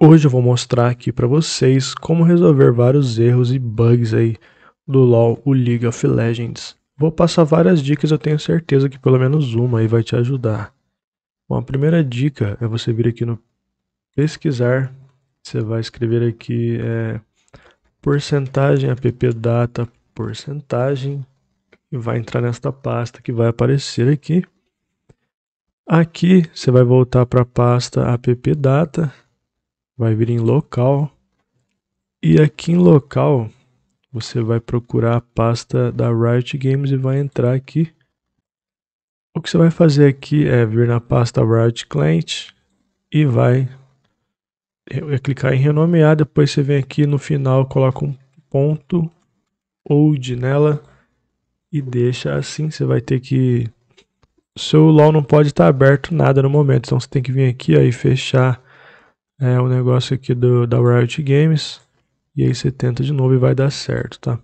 Hoje eu vou mostrar aqui para vocês como resolver vários erros e bugs aí do LoL, o League of Legends. Vou passar várias dicas, eu tenho certeza que pelo menos uma aí vai te ajudar. Bom, a primeira dica é você vir aqui no pesquisar, você vai escrever aqui é, porcentagem app data porcentagem e vai entrar nesta pasta que vai aparecer aqui. Aqui você vai voltar para a pasta app data vai vir em local e aqui em local você vai procurar a pasta da Riot Games e vai entrar aqui. O que você vai fazer aqui é vir na pasta Riot Client e vai clicar em renomear, depois você vem aqui no final, coloca um ponto old nela e deixa assim, você vai ter que o seu LOL não pode estar aberto nada no momento, então você tem que vir aqui aí fechar é, o negócio aqui do, da Riot Games. E aí você tenta de novo e vai dar certo, tá?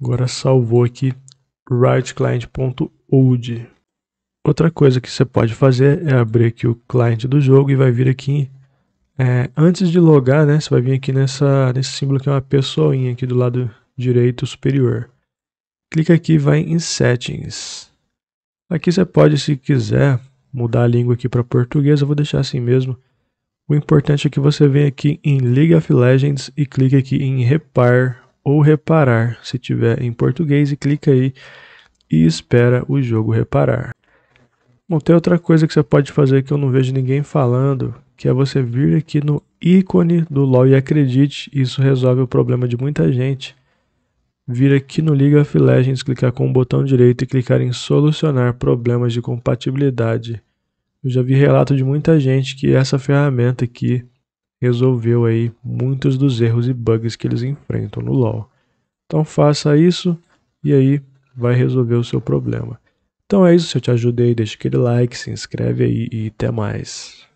Agora salvou aqui riotclient.old. Outra coisa que você pode fazer é abrir aqui o cliente do jogo e vai vir aqui é, antes de logar, né? Você vai vir aqui nessa, nesse símbolo que é uma pessoinha aqui do lado direito superior. Clica aqui e vai em settings. Aqui você pode, se quiser, mudar a língua aqui para português. Eu vou deixar assim mesmo. O importante é que você venha aqui em League of Legends e clique aqui em Repar ou Reparar, se tiver em português, e clica aí e espera o jogo reparar. Bom, tem outra coisa que você pode fazer que eu não vejo ninguém falando, que é você vir aqui no ícone do LoL e acredite, isso resolve o problema de muita gente. Vir aqui no League of Legends, clicar com o botão direito e clicar em solucionar problemas de compatibilidade. Eu já vi relato de muita gente que essa ferramenta aqui resolveu aí muitos dos erros e bugs que eles enfrentam no LoL. Então faça isso e aí vai resolver o seu problema. Então é isso, se eu te ajudei, deixa aquele like, se inscreve aí e até mais.